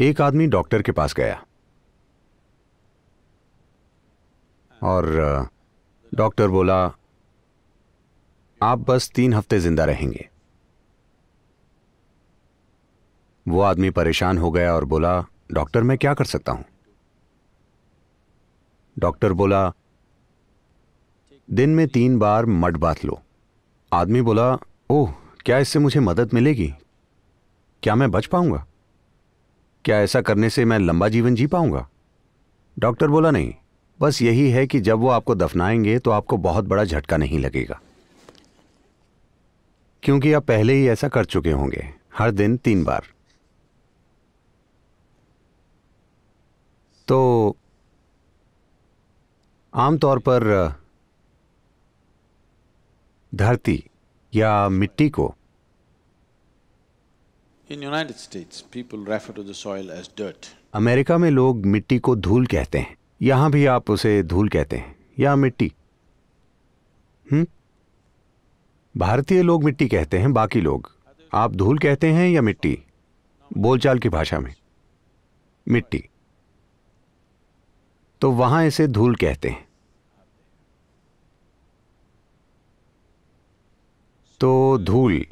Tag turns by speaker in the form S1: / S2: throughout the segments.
S1: एक आदमी डॉक्टर के पास गया और डॉक्टर बोला आप बस तीन हफ्ते जिंदा रहेंगे वो आदमी परेशान हो गया और बोला डॉक्टर मैं क्या कर सकता हूं डॉक्टर बोला दिन में तीन बार मड बात लो आदमी बोला ओह क्या इससे मुझे मदद मिलेगी क्या मैं बच पाऊंगा क्या ऐसा करने से मैं लंबा जीवन जी पाऊंगा डॉक्टर बोला नहीं बस यही है कि जब वो आपको दफनाएंगे तो आपको बहुत बड़ा झटका नहीं लगेगा क्योंकि आप पहले ही ऐसा कर चुके होंगे हर दिन तीन बार तो आमतौर पर धरती या मिट्टी को In United States, people refer to the soil as dirt. America में लोग मिट्टी को धूल कहते हैं यहाँ भी आप उसे धूल कहते हैं या मिट्टी हम्म भारतीय लोग मिट्टी कहते हैं बाकी लोग आप धूल कहते हैं या मिट्टी बोलचाल की भाषा में मिट्टी तो वहां इसे धूल कहते हैं तो धूल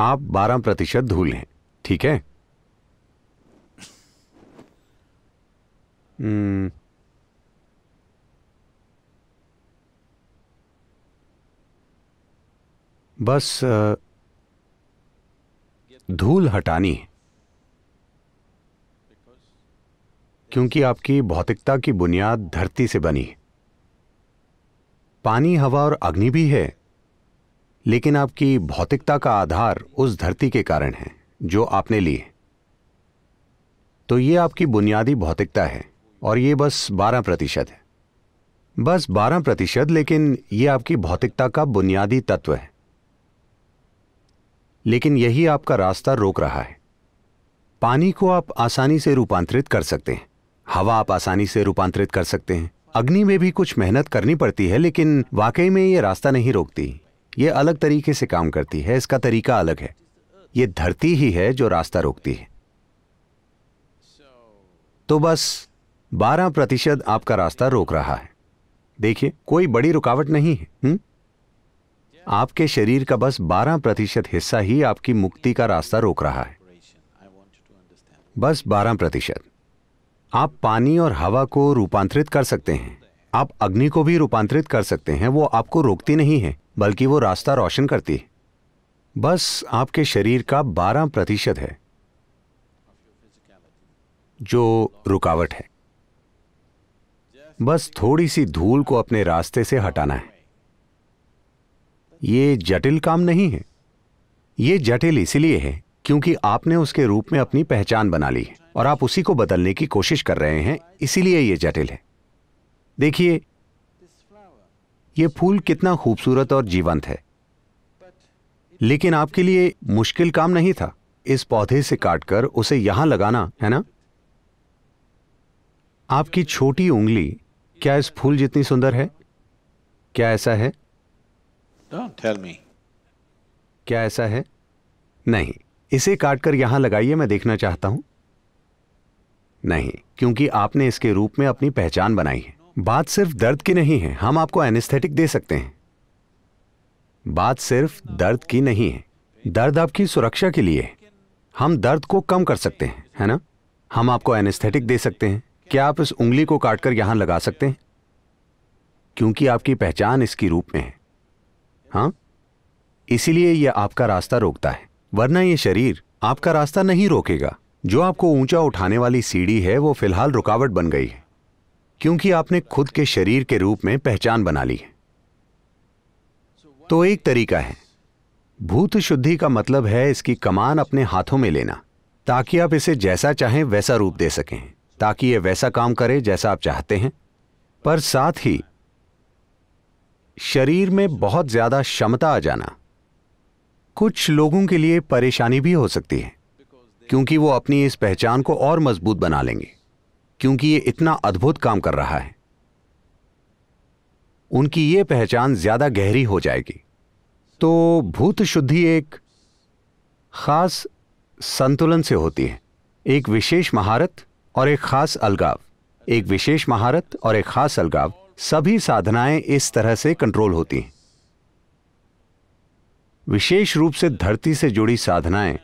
S1: आप बारह प्रतिशत धूल हैं ठीक है हम्म। बस धूल हटानी है क्योंकि आपकी भौतिकता की बुनियाद धरती से बनी है पानी हवा और अग्नि भी है लेकिन आपकी भौतिकता का आधार उस धरती के कारण है जो आपने ली है तो ये आपकी बुनियादी भौतिकता है और ये बस 12 प्रतिशत है बस 12 प्रतिशत लेकिन ये आपकी भौतिकता का बुनियादी तत्व है लेकिन यही आपका रास्ता रोक रहा है पानी को आप आसानी से रूपांतरित कर सकते हैं हवा आप आसानी से रूपांतरित कर सकते हैं अग्नि में भी कुछ मेहनत करनी पड़ती है लेकिन वाकई में ये रास्ता नहीं रोकती ये अलग तरीके से काम करती है इसका तरीका अलग है ये धरती ही है जो रास्ता रोकती है तो बस 12 प्रतिशत आपका रास्ता रोक रहा है देखिए कोई बड़ी रुकावट नहीं है हुँ? हम्म? आपके शरीर का बस 12 प्रतिशत हिस्सा ही आपकी मुक्ति का रास्ता रोक रहा है बस 12 प्रतिशत आप पानी और हवा को रूपांतरित कर सकते हैं आप अग्नि को भी रूपांतरित कर सकते हैं वो आपको रोकती नहीं है बल्कि वो रास्ता रोशन करती है बस आपके शरीर का बारह प्रतिशत है जो रुकावट है बस थोड़ी सी धूल को अपने रास्ते से हटाना है ये जटिल काम नहीं है ये जटिल इसलिए है क्योंकि आपने उसके रूप में अपनी पहचान बना ली है और आप उसी को बदलने की कोशिश कर रहे हैं इसीलिए यह जटिल है देखिए ये फूल कितना खूबसूरत और जीवंत है लेकिन आपके लिए मुश्किल काम नहीं था इस पौधे से काटकर उसे यहां लगाना है ना आपकी छोटी उंगली क्या इस फूल जितनी सुंदर है क्या ऐसा है क्या ऐसा है नहीं इसे काटकर यहां लगाइए मैं देखना चाहता हूं नहीं क्योंकि आपने इसके रूप में अपनी पहचान बनाई है बात सिर्फ दर्द की नहीं है हम आपको एनेस्थेटिक दे सकते हैं बात सिर्फ दर्द की नहीं है दर्द आपकी सुरक्षा के लिए है हम दर्द को कम कर सकते हैं है ना हम आपको एनेस्थेटिक दे सकते हैं क्या आप इस उंगली को काटकर यहां लगा सकते हैं क्योंकि आपकी पहचान इसकी रूप में है हाँ इसीलिए यह आपका रास्ता रोकता है वरना यह शरीर आपका रास्ता नहीं रोकेगा जो आपको ऊंचा उठाने वाली सीढ़ी है वो फिलहाल रुकावट बन गई है क्योंकि आपने खुद के शरीर के रूप में पहचान बना ली है तो एक तरीका है भूत शुद्धि का मतलब है इसकी कमान अपने हाथों में लेना ताकि आप इसे जैसा चाहें वैसा रूप दे सकें ताकि यह वैसा काम करे जैसा आप चाहते हैं पर साथ ही शरीर में बहुत ज्यादा क्षमता आ जाना कुछ लोगों के लिए परेशानी भी हो सकती है क्योंकि वो अपनी इस पहचान को और मजबूत बना लेंगे क्योंकि ये इतना अद्भुत काम कर रहा है उनकी ये पहचान ज्यादा गहरी हो जाएगी तो भूत शुद्धि एक खास संतुलन से होती है एक विशेष महारत और एक खास अलगाव एक विशेष महारत और एक खास अलगाव सभी साधनाएं इस तरह से कंट्रोल होती हैं विशेष रूप से धरती से जुड़ी साधनाएं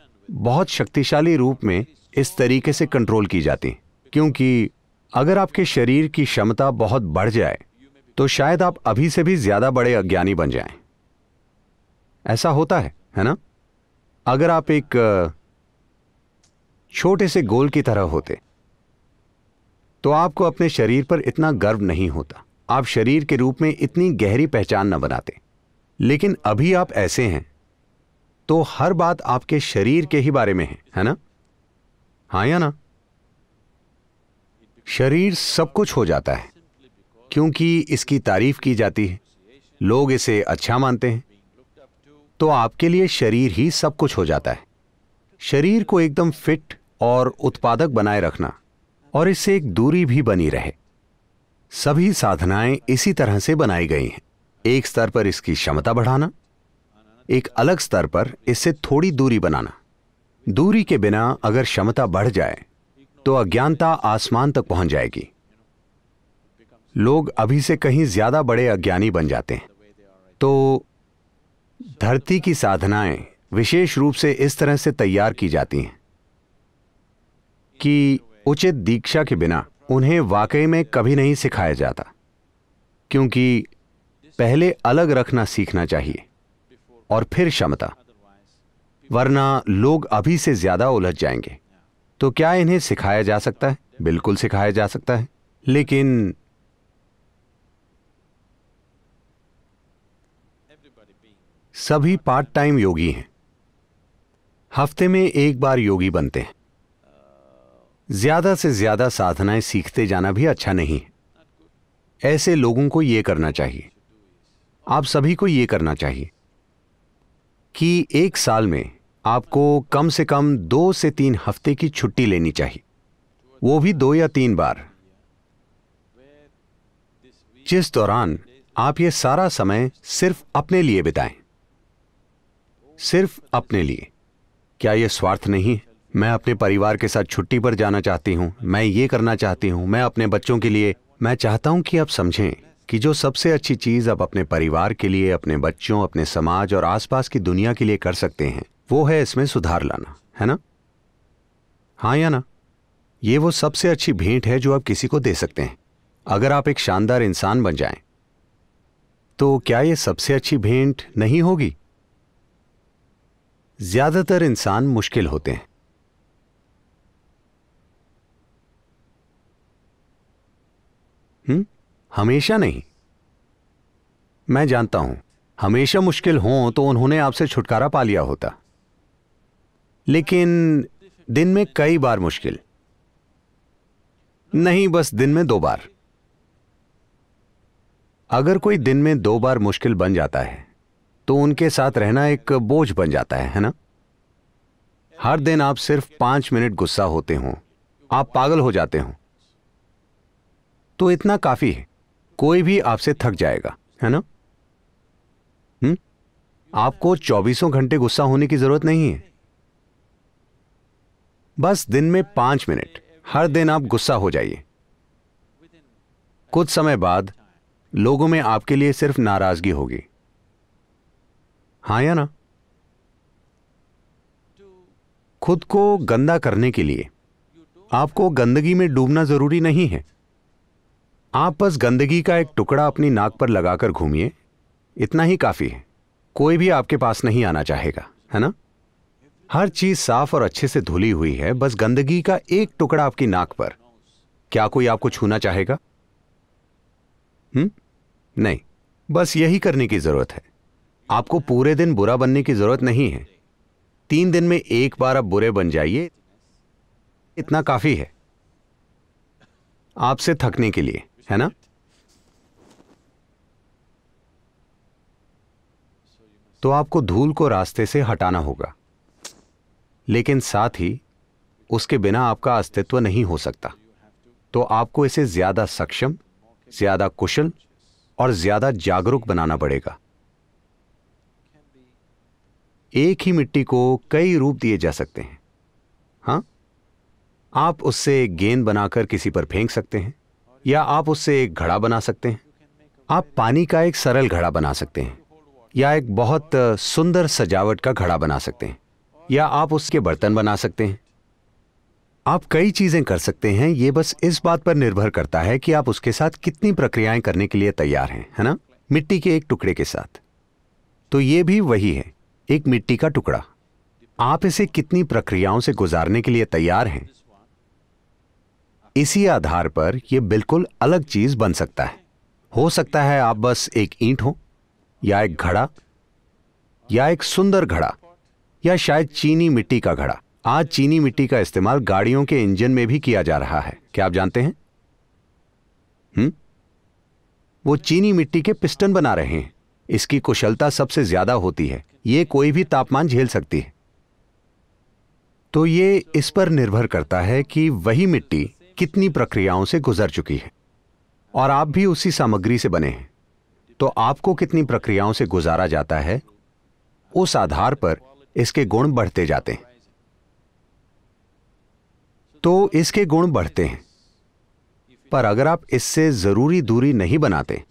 S1: बहुत शक्तिशाली रूप में इस तरीके से कंट्रोल की जाती हैं क्योंकि अगर आपके शरीर की क्षमता बहुत बढ़ जाए तो शायद आप अभी से भी ज्यादा बड़े अज्ञानी बन जाएं। ऐसा होता है है ना अगर आप एक छोटे से गोल की तरह होते तो आपको अपने शरीर पर इतना गर्व नहीं होता आप शरीर के रूप में इतनी गहरी पहचान न बनाते लेकिन अभी आप ऐसे हैं तो हर बात आपके शरीर के ही बारे में है है ना हाँ या ना शरीर सब कुछ हो जाता है क्योंकि इसकी तारीफ की जाती है लोग इसे अच्छा मानते हैं तो आपके लिए शरीर ही सब कुछ हो जाता है शरीर को एकदम फिट और उत्पादक बनाए रखना और इससे एक दूरी भी बनी रहे सभी साधनाएं इसी तरह से बनाई गई हैं एक स्तर पर इसकी क्षमता बढ़ाना एक अलग स्तर पर इससे थोड़ी दूरी बनाना दूरी के बिना अगर क्षमता बढ़ जाए तो अज्ञानता आसमान तक पहुंच जाएगी लोग अभी से कहीं ज्यादा बड़े अज्ञानी बन जाते हैं तो धरती की साधनाएं विशेष रूप से इस तरह से तैयार की जाती हैं कि उचित दीक्षा के बिना उन्हें वाकई में कभी नहीं सिखाया जाता क्योंकि पहले अलग रखना सीखना चाहिए और फिर क्षमता वरना लोग अभी से ज्यादा उलझ जाएंगे तो क्या इन्हें सिखाया जा सकता है बिल्कुल सिखाया जा सकता है लेकिन सभी पार्ट टाइम योगी हैं हफ्ते में एक बार योगी बनते हैं ज्यादा से ज्यादा साधनाएं सीखते जाना भी अच्छा नहीं है ऐसे लोगों को यह करना चाहिए आप सभी को यह करना चाहिए कि एक साल में आपको कम से कम दो से तीन हफ्ते की छुट्टी लेनी चाहिए वो भी दो या तीन बार जिस दौरान आप ये सारा समय सिर्फ अपने लिए बिताएं सिर्फ अपने लिए क्या यह स्वार्थ नहीं है मैं अपने परिवार के साथ छुट्टी पर जाना चाहती हूं मैं ये करना चाहती हूं मैं अपने बच्चों के लिए मैं चाहता हूं कि आप समझें कि जो सबसे अच्छी चीज़ आप अपने परिवार के लिए अपने बच्चों अपने समाज और आसपास की दुनिया के लिए कर सकते हैं वो है इसमें सुधार लाना है ना हाँ या ना ये वो सबसे अच्छी भेंट है जो आप किसी को दे सकते हैं अगर आप एक शानदार इंसान बन जाएं तो क्या ये सबसे अच्छी भेंट नहीं होगी ज्यादातर इंसान मुश्किल होते हैं हुँ? हम्म, हमेशा नहीं मैं जानता हूं हमेशा मुश्किल हों तो उन्होंने आपसे छुटकारा पा लिया होता लेकिन दिन में कई बार मुश्किल नहीं बस दिन में दो बार अगर कोई दिन में दो बार मुश्किल बन जाता है तो उनके साथ रहना एक बोझ बन जाता है है ना हर दिन आप सिर्फ पांच मिनट गुस्सा होते हो आप पागल हो जाते हो तो इतना काफी है कोई भी आपसे थक जाएगा है ना हम्म आपको चौबीसों घंटे गुस्सा होने की जरूरत नहीं है बस दिन में पांच मिनट हर दिन आप गुस्सा हो जाइए कुछ समय बाद लोगों में आपके लिए सिर्फ नाराजगी होगी हाँ या ना खुद को गंदा करने के लिए आपको गंदगी में डूबना जरूरी नहीं है आप बस गंदगी का एक टुकड़ा अपनी नाक पर लगाकर घूमिए इतना ही काफी है कोई भी आपके पास नहीं आना चाहेगा है ना हर चीज साफ और अच्छे से धुली हुई है बस गंदगी का एक टुकड़ा आपकी नाक पर क्या कोई आपको छूना चाहेगा हम्म नहीं बस यही करने की जरूरत है आपको पूरे दिन बुरा बनने की जरूरत नहीं है तीन दिन में एक बार आप बुरे बन जाइए इतना काफी है आपसे थकने के लिए है ना तो आपको धूल को रास्ते से हटाना होगा लेकिन साथ ही उसके बिना आपका अस्तित्व नहीं हो सकता तो आपको इसे ज्यादा सक्षम ज्यादा कुशल और ज्यादा जागरूक बनाना पड़ेगा एक ही मिट्टी को कई रूप दिए जा सकते हैं हाँ आप उससे एक गेंद बनाकर किसी पर फेंक सकते हैं या आप उससे एक घड़ा बना सकते हैं आप पानी का एक सरल घड़ा बना सकते हैं या एक बहुत सुंदर सजावट का घड़ा बना सकते हैं या आप उसके बर्तन बना सकते हैं आप कई चीजें कर सकते हैं ये बस इस बात पर निर्भर करता है कि आप उसके साथ कितनी प्रक्रियाएं करने के लिए तैयार हैं है ना मिट्टी के एक टुकड़े के साथ तो ये भी वही है एक मिट्टी का टुकड़ा आप इसे कितनी प्रक्रियाओं से गुजारने के लिए तैयार हैं इसी आधार पर यह बिल्कुल अलग चीज बन सकता है हो सकता है आप बस एक ईंट हो या एक घड़ा या एक सुंदर घड़ा या शायद चीनी मिट्टी का घड़ा आज चीनी मिट्टी का इस्तेमाल गाड़ियों के इंजन में भी किया जा रहा है क्या आप जानते हैं हुँ? वो चीनी मिट्टी के पिस्टन बना रहे हैं इसकी कुशलता सबसे ज्यादा होती है ये कोई भी तापमान झेल सकती है तो ये इस पर निर्भर करता है कि वही मिट्टी कितनी प्रक्रियाओं से गुजर चुकी है और आप भी उसी सामग्री से बने हैं तो आपको कितनी प्रक्रियाओं से गुजारा जाता है उस आधार पर इसके गुण बढ़ते जाते हैं तो इसके गुण बढ़ते हैं पर अगर आप इससे जरूरी दूरी नहीं बनाते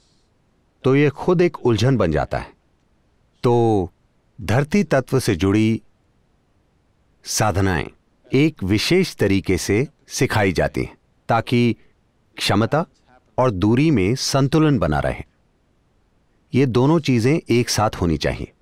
S1: तो यह खुद एक उलझन बन जाता है तो धरती तत्व से जुड़ी साधनाएं एक विशेष तरीके से सिखाई जाती हैं ताकि क्षमता और दूरी में संतुलन बना रहे ये दोनों चीजें एक साथ होनी चाहिए